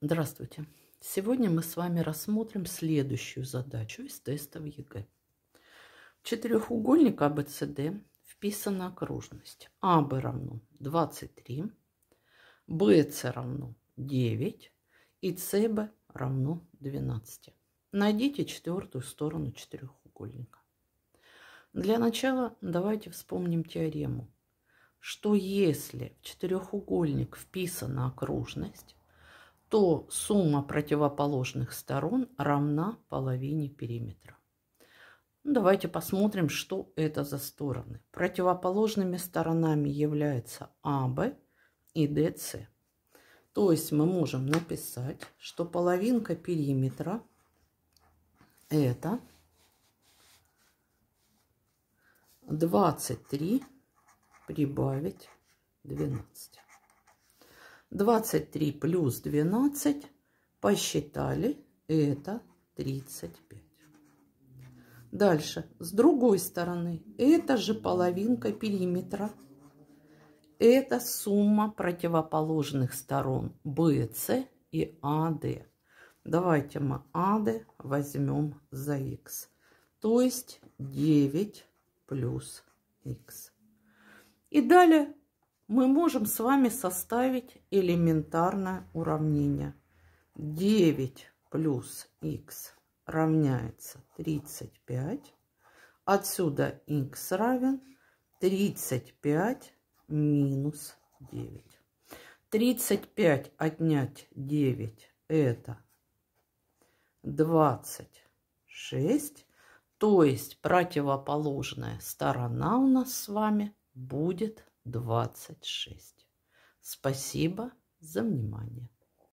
Здравствуйте! Сегодня мы с вами рассмотрим следующую задачу из тестов ЕГЭ. В четырехугольник АБЦД вписана окружность. АБ равно 23, БЦ равно 9 и СБ равно 12. Найдите четвертую сторону четырехугольника. Для начала давайте вспомним теорему, что если в четырехугольник вписана окружность, то сумма противоположных сторон равна половине периметра. Ну, давайте посмотрим, что это за стороны. Противоположными сторонами являются АВ и ДС. То есть мы можем написать, что половинка периметра это 23 прибавить 12. 23 плюс 12 посчитали, и это 35. Дальше, с другой стороны, это же половинка периметра. Это сумма противоположных сторон BC и AD. А, Давайте мы AD а, возьмем за x. То есть 9 плюс x. И далее мы можем с вами составить элементарное уравнение. 9 плюс х равняется 35. Отсюда х равен 35 минус 9. 35 отнять 9 это 26. То есть противоположная сторона у нас с вами будет 26. Спасибо за внимание.